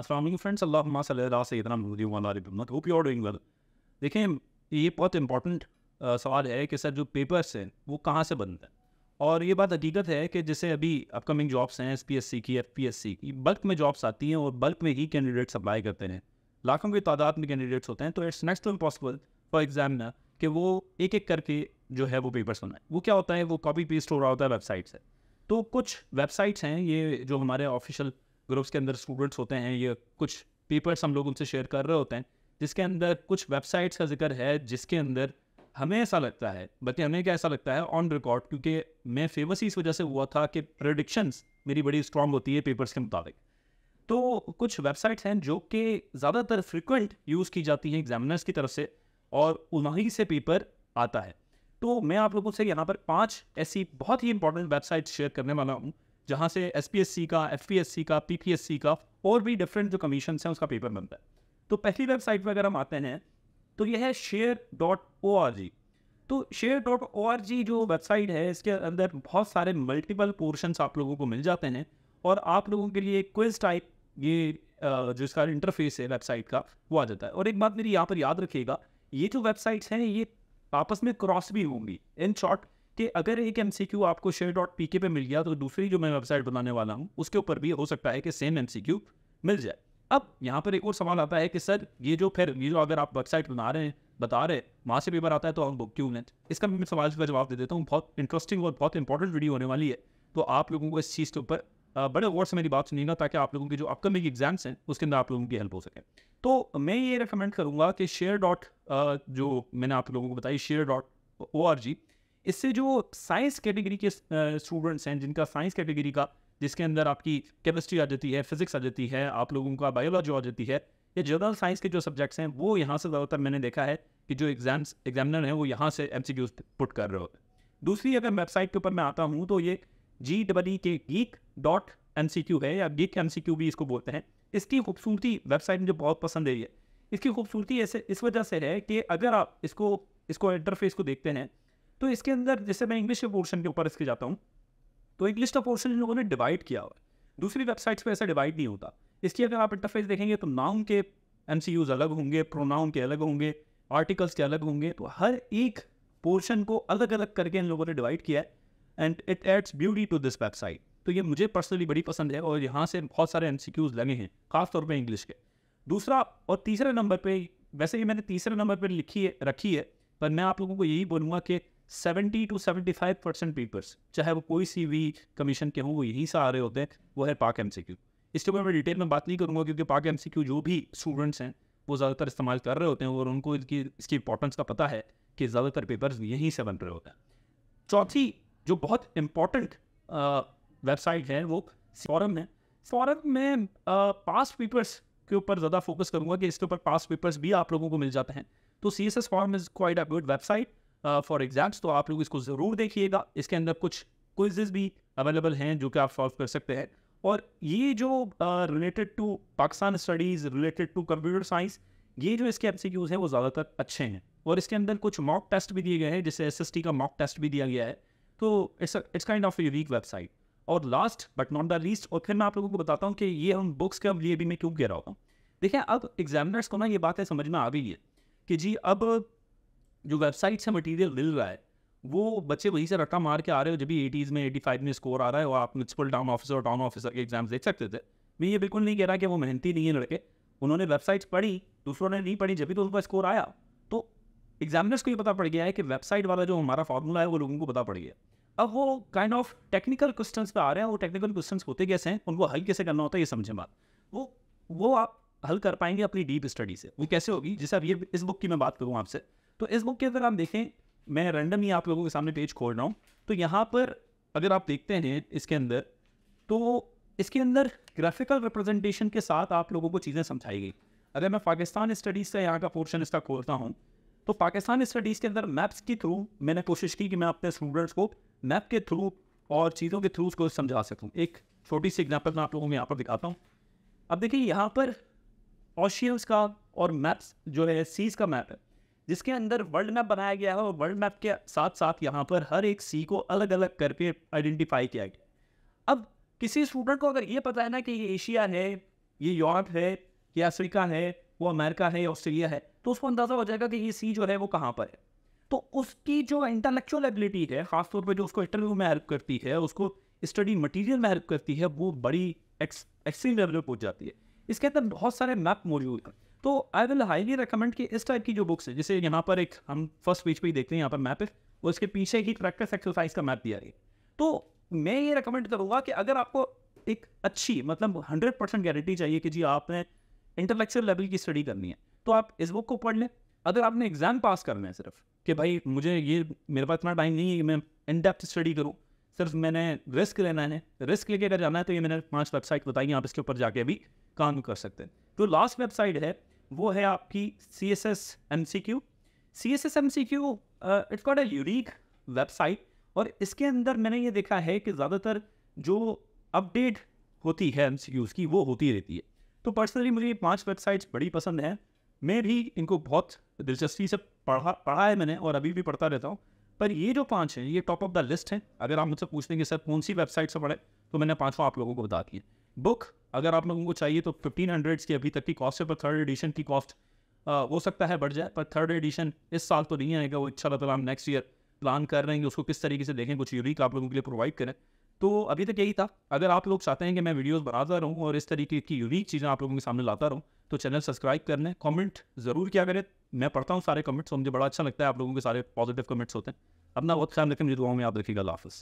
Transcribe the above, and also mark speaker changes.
Speaker 1: असल फ्रेंड्स अल्लाह सदना मौजूद hope you are देखें ये बहुत इंपॉर्टेंट सवाल है कि सर जो पेपर्स हैं वो कहाँ से बनते हैं और ये बात हकीकत है कि जैसे अभी अपकमिंग जॉब्स हैं एस पी एस सी की एफ पी एस सी की बल्क में जॉब्स आती हैं और बल्क में ही कैंडिडेट्स अप्लाई करते हैं लाखों की तादाद में कैंडिडेट्स होते हैं तो it's next impossible for examiner कि वो एक एक करके जो है वो पेपर्स बनाए वो क्या होता है वो कॉपी पेस्ट हो रहा होता है वेबसाइट से तो कुछ वेबसाइट्स हैं ये जो हमारे ऑफिशियल ग्रुप्स के अंदर स्टूडेंट्स होते हैं ये कुछ पेपर्स हम लोग उनसे शेयर कर रहे होते हैं जिसके अंदर कुछ वेबसाइट्स का जिक्र है जिसके अंदर हमें ऐसा लगता है बल्कि हमें क्या ऐसा लगता है ऑन रिकॉर्ड क्योंकि मैं फेमस ही इस वजह से हुआ था कि प्रडिक्शंस मेरी बड़ी स्ट्रॉन्ग होती है पेपर्स के मुताबिक तो कुछ वेबसाइट्स हैं जो कि ज़्यादातर फ्रिक्वेंट यूज़ की जाती हैं एग्जामिनर्स की तरफ से और उन्हीं से पेपर आता है तो मैं आप लोगों से यहाँ पर पाँच ऐसी बहुत ही इंपॉर्टेंट वेबसाइट शेयर करने वाला हूँ जहाँ से एस पी एस सी का एफ पी एस सी का पी पी एस सी का और भी डिफरेंट जो कमीशन हैं उसका पेपर बनता है तो पहली वेबसाइट पर अगर हम आते हैं तो यह है share dot O R G तो share dot O R G जो वेबसाइट है इसके अंदर बहुत सारे मल्टीपल पोर्शंस आप लोगों को मिल जाते हैं और आप लोगों के लिए क्विज टाइप ये जो इसका इंटरफेस है वेबसाइट का वो आ जाता है और एक बात मेरी यहाँ पर याद रखिएगा ये जो वेबसाइट्स हैं ये आपस में क्रॉस भी होंगी इन शॉर्ट कि अगर एक एम आपको शेयर डॉट पी के पे मिल गया तो दूसरी जो मैं वेबसाइट बनाने वाला हूँ उसके ऊपर भी हो सकता है कि सेम एम मिल जाए अब यहाँ पर एक और सवाल आता है कि सर ये जो फिर ये जो अगर आप वेबसाइट बना रहे हैं बता रहे हैं वहाँ से पेपर आता है तो हम बुक क्यों लें इसका मैं सवाल का जवाब दे देता हूँ बहुत इंटरेस्टिंग और बहुत इंपॉर्टेंट वीडियो होने वाली है तो आप लोगों को इस चीज़ के ऊपर बड़े गौर से मेरी बात सुनिएगा ताकि आप लोगों के जो अपकमिंग एग्जाम्स हैं उसके अंदर आप लोगों की हेल्प हो सके तो मैं ये रिकमेंड करूँगा कि शेयर डॉट जो मैंने आप लोगों को बताई share dot O R G इससे जो साइंस कैटेगरी के स्टूडेंट्स हैं जिनका साइंस कैटेगरी का जिसके अंदर आपकी केमिस्ट्री आ जाती है फिजिक्स आ जाती है आप लोगों का बायोलॉजी आ जाती है या जनरल साइंस के जो सब्जेक्ट्स हैं वो यहाँ से ज़्यादातर मैंने देखा है कि जो एग्जाम्स एग्जामिनर हैं वो यहाँ से एम सी पुट कर रहे होते दूसरी अगर वेबसाइट के ऊपर मैं आता हूँ तो ये G W K geek dot M C Q है या गीक एम सी क्यू भी इसको बोलते हैं इसकी खूबसूरती वेबसाइट मुझे बहुत पसंद आई है इसकी खूबसूरती ऐसे इस वजह से है कि अगर आप इसको इसको इंटरफेस को देखते हैं तो इसके अंदर जैसे मैं इंग्लिश के पोर्शन के ऊपर इसके जाता हूँ तो इंग्लिश का पोर्शन इन लोगों ने डिवाइड किया हुआ है दूसरी वेबसाइट्स पर ऐसा डिवाइड नहीं होता इसकी अगर आप इंटरफेस देखेंगे तो नाउन के एम अलग होंगे प्रोनाउन के अलग होंगे आर्टिकल्स के अलग होंगे तो हर एक पोर्शन को अलग अलग करके इन लोगों ने डिवाइड किया है and it adds beauty to this website तो ये मुझे पर्सनली बड़ी पसंद है और यहाँ से बहुत सारे एम लगे हैं खासतौर पर इंग्लिश के दूसरा और तीसरे नंबर पर वैसे ही मैंने तीसरे नंबर पर लिखी है रखी है पर मैं आप लोगों को यही बोलूँगा कि seventy two seventy five percent papers चाहे वो कोई सी भी कमीशन के हों वो यहीं से आ रहे होते हैं वो है पाक एम सी क्यू इसके ऊपर मैं डिटेल में बात नहीं करूँगा क्योंकि पाक एम सी क्यू जो भी स्टूडेंट्स हैं वो ज़्यादातर इस्तेमाल कर रहे होते हैं और उनको इसकी इसकी इंपॉर्टेंस का पता है कि ज़्यादातर पेपर्स यहीं से बन रहे होते हैं चौथी जो बहुत इंपॉर्टेंट वेबसाइट है वो फॉरम है फॉरम में पास पेपर्स के ऊपर ज़्यादा फोकस करूँगा कि इसके ऊपर पास पेपर्स भी आप लोगों को मिल जाते हैं तो C S S forum is quite a good website for uh, exams तो आप लोग इसको ज़रूर देखिएगा इसके अंदर कुछ क्विजेज भी अवेलेबल हैं जो कि आप सॉल्व कर सकते हैं और ये जो related to Pakistan studies related to computer science ये जो इसके एम हैं वो ज़्यादातर अच्छे हैं और इसके अंदर कुछ मॉक टेस्ट भी दिए गए हैं जैसे एस का मॉक टेस्ट भी दिया गया है तो it's it's kind of unique website और last but not the least और फिर मैं आप लोगों को बताता हूँ कि ये हम बुक्स के लिए भी मैं क्यों कह रहा हूँ देखिए अब एग्जामिनर्स को ना ये बातें समझ में आ गई है कि जी अब जो वेबसाइट से मटेरियल मिल रहा है वो बच्चे वहीं से रट्टा मार के आ रहे हो जब भी एटीज़ में एटी फाइव में स्कोर आ रहा है और आप म्यूनसिपल टाउन ऑफिसर और टाउन ऑफिसर के एग्जाम्स देख सकते थे मैं ये बिल्कुल नहीं कह रहा कि वो मेहनती नहीं है लड़के उन्होंने वेबसाइट्स पढ़ी दूसरों ने नहीं पढ़ी जब भी तो उनका स्कोर आया तो एग्जामिनर्स को ये पता पड़ गया है कि वेबसाइट वाला जो हमारा फार्मूला है वो लोगों को पता पड़ गया अब वो काइंड ऑफ टेक्निकल क्वेश्चन पर आ रहे हैं वो टेक्निकल क्वेश्चन होते कैसे हैं उनको हल कैसे करना होता है ये समझें बात वो वो आप हल कर पाएंगे अपनी डीप स्टडी से वो कैसे होगी जैसे अब ये इस बुक की मैं बात करूँ आपसे तो इस बुक के अंदर आप देखें मैं रैंडम ही आप लोगों के सामने पेज खोल रहा हूँ तो यहाँ पर अगर आप देखते हैं इसके अंदर तो इसके अंदर ग्राफिकल रिप्रेजेंटेशन के साथ आप लोगों को चीज़ें समझाई गई अगर मैं पाकिस्तान स्टडीज़ का यहाँ का पोर्शन इसका खोलता हूँ तो पाकिस्तान स्टडीज़ के अंदर मैप्स के थ्रू मैंने कोशिश की कि मैं अपने स्टूडेंट्स को मैप के थ्रू और चीज़ों के थ्रू उसको समझा सकूँ एक छोटी सी एग्जाम्पल मैं आप लोगों को यहाँ पर दिखाता हूँ अब देखिए यहाँ पर ऑशियंस का और मैप्स जो है सीज़ का मैप है जिसके अंदर वर्ल्ड मैप बनाया गया है और वर्ल्ड मैप के साथ साथ यहाँ पर हर एक सी को अलग अलग करके आइडेंटिफाई किया गया अब किसी स्टूडेंट को अगर ये पता है ना कि ये एशिया है ये यूरोप है ये अफ्रीका है वो अमेरिका है या ऑस्ट्रेलिया है तो उसको अंदाज़ा हो जाएगा कि ये सी जो है वो कहाँ पर है तो उसकी जो इंटेलेक्चुअल एबिलिटी है ख़ासतौर पर जो उसको इंटरव्यू में हेल्प करती है उसको स्टडी मटेरियल में हेल्प करती है वो बड़ी एक्स एक्सट्रीम लेवल पर पहुँच जाती है इसके अंदर बहुत सारे मैप मौजूद हैं तो आई विल हाईली रिकमेंड कि इस टाइप की जो बुक्स है जैसे यहाँ पर एक हम फर्स्ट पेज पर ही देखते हैं यहाँ पर मैप है उसके पीछे ही प्रैक्टिस एक्सरसाइज का मैप दिया गया तो मैं ये रिकमेंड करूँगा कि अगर आपको एक अच्छी मतलब हंड्रेड परसेंट गारंटी चाहिए कि जी आपने इंटेलेक्चुअल लेवल की स्टडी करनी है तो आप इस बुक को पढ़ लें अगर आपने एग्ज़ाम पास करना है सिर्फ कि भाई मुझे ये मेरे पास इतना टाइम नहीं है कि मैं इन डेप्थ स्टडी करूँ सिर्फ मैंने रिस्क लेना है रिस्क लेके अगर जाना है तो ये मैंने पाँच वेबसाइट बताई आप इसके ऊपर जाके अभी काम कर सकते हैं तो लास्ट वेबसाइट है वो है आपकी C S S M C Q C S S M C Q it's got a unique website और इसके अंदर मैंने ये देखा है कि ज़्यादातर जो अपडेट होती है एम सी क्यूज़ की वो होती रहती है तो पर्सनली मुझे ये पाँच वेबसाइट्स बड़ी पसंद हैं मैं भी इनको बहुत दिलचस्पी से पढ़ा पढ़ा है मैंने और अभी भी पढ़ता रहता हूँ पर ये जो पाँच हैं ये टॉप ऑफ द लिस्ट हैं अगर आप मुझसे पूछते हैं कि सर कौन सी वेबसाइट से पढ़े तो मैंने पाँचों आप लोगों को बता दिए बुक अगर आप लोगों को चाहिए तो फिफ्टीन हंड्रेड्स की अभी तक की कॉस्ट है पर थर्ड एडिशन की कॉस्ट हो सकता है बढ़ जाए पर थर्ड एडिशन इस साल तो नहीं आएगा वो इच्छा तला हम नेक्स्ट ईयर प्लान कर रहे हैं उसको किस तरीके से देखें कुछ यूनिक आप लोगों के लिए प्रोवाइड करें तो अभी तक यही था अगर आप लोग चाहते हैं कि मैं वीडियोस बनाता रहूँ और इस तरीके की यूनिक चीज़ें आप लोगों के सामने लाता रहूँ तो चैनल सब्सक्राइब कर लें कॉमेंट ज़रूर किया करें मैं पढ़ता हूँ सारे कमेंट्स और तो मुझे बड़ा अच्छा लगता है आप लोगों के सारे पॉजिटिव कमेंट्स होते हैं अपना बहुत ख्याल रखें मुझे दुआओं में आप रखिएगा हाफिज़